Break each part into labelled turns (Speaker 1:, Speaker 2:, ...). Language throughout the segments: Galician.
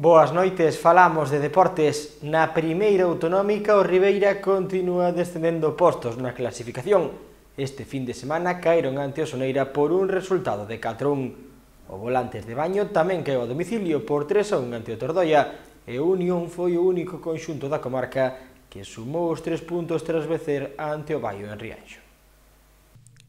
Speaker 1: Boas noites, falamos de deportes. Na primeira autonómica, o Ribeira continúa descendendo postos na clasificación. Este fin de semana caeron ante o Soneira por un resultado de 4-1. O Volantes de Baño tamén caeu a domicilio por 3-1 ante o Tordoia e o Unión foi o único conxunto da comarca que sumou os tres puntos tras vencer ante o Baio en Rianxo.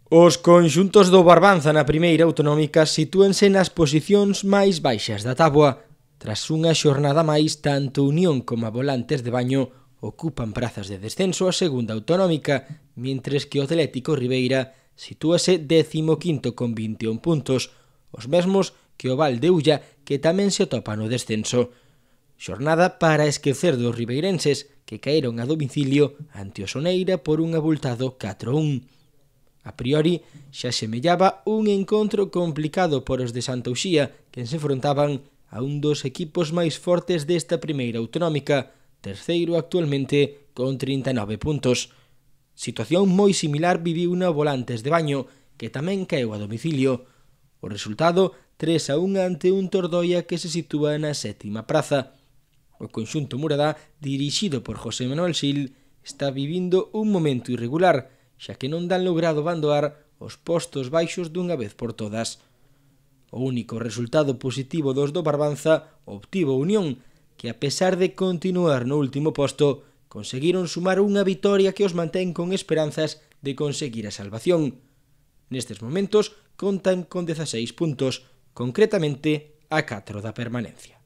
Speaker 1: Os conxuntos do Barbanza na primeira autonómica sitúense nas posicións máis baixas da táboa, Tras unha xornada máis, tanto Unión como a Volantes de Baño ocupan prazas de descenso a segunda autonómica, mentres que o Atlético Ribeira sitúase 15 con 21 puntos, os mesmos que o Val de Ulla, que tamén se atopa no descenso. Xornada para esquecer dos ribeirenses, que caeron a domicilio ante o Soneira por un abultado 4-1. A priori, xa semellaba un encontro complicado por os de Santa Uxía, que se enfrontaban a un dos equipos máis fortes desta primeira autonómica, terceiro actualmente con 39 puntos. Situación moi similar viviu na Volantes de Baño, que tamén caeu a domicilio. O resultado 3 a 1 ante un Tordoia que se sitúa na sétima praza. O conxunto Murada, dirixido por José Manuel Sil, está vivindo un momento irregular, xa que non dan logrado bandoar os postos baixos dunha vez por todas. O único resultado positivo dos do Barbanza obtivo Unión, que a pesar de continuar no último posto, conseguiron sumar unha vitoria que os mantén con esperanzas de conseguir a salvación. Nestes momentos contan con 16 puntos, concretamente a 4 da permanencia.